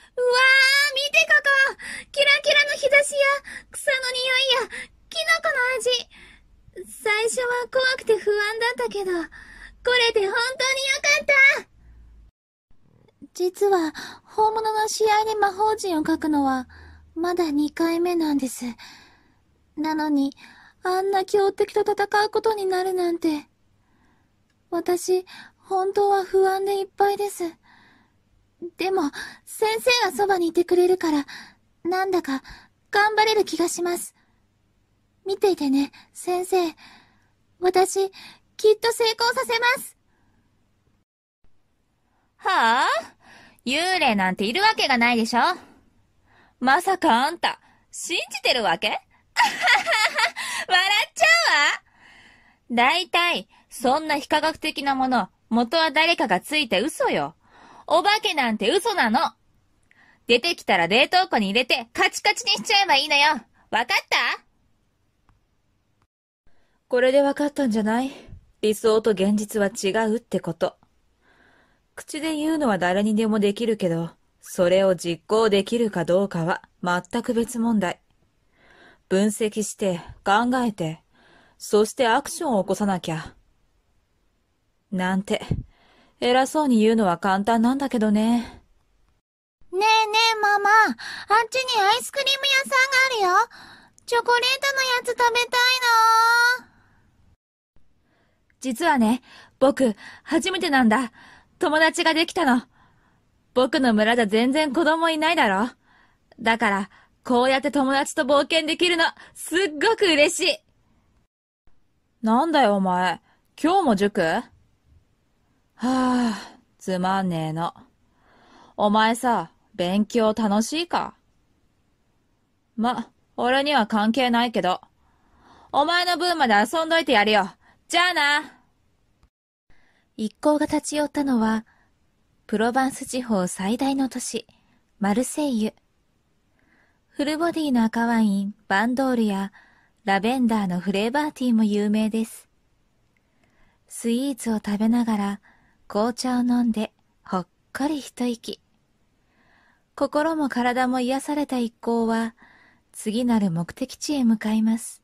うわあ、見てここキラキラの日差しや、草の匂いや、キノコの味最初は怖くて不安だったけど、これで本当によかった実は、本物の試合で魔法陣を書くのは、まだ2回目なんです。なのに、あんな強敵と戦うことになるなんて。私、本当は不安でいっぱいです。でも、先生がそばにいてくれるから、なんだか、頑張れる気がします。見ていてね、先生。私、きっと成功させます。はあ幽霊なんているわけがないでしょまさかあんた、信じてるわけあははは、笑っちゃうわだいたい、そんな非科学的なもの、元は誰かがついて嘘よ。お化けなんて嘘なの。出てきたら冷凍庫に入れてカチカチにしちゃえばいいのよ。わかったこれでわかったんじゃない理想と現実は違うってこと。口で言うのは誰にでもできるけど、それを実行できるかどうかは全く別問題。分析して、考えて、そしてアクションを起こさなきゃ。なんて、偉そうに言うのは簡単なんだけどね。ねえねえママ、あっちにアイスクリーム屋さんがあるよ。チョコレートのやつ食べたいな実はね、僕、初めてなんだ。友達ができたの。僕の村じゃ全然子供いないだろ。だから、こうやって友達と冒険できるの、すっごく嬉しい。なんだよお前、今日も塾はあ、つまんねえの。お前さ、勉強楽しいかま、俺には関係ないけど。お前の分まで遊んどいてやるよ。じゃあな。一行が立ち寄ったのは、プロバンス地方最大の都市、マルセイユ。フルボディの赤ワイン、バンドールや、ラベンダーのフレーバーティーも有名です。スイーツを食べながら、紅茶を飲んでほっこり一息。心も体も癒された一行は、次なる目的地へ向かいます。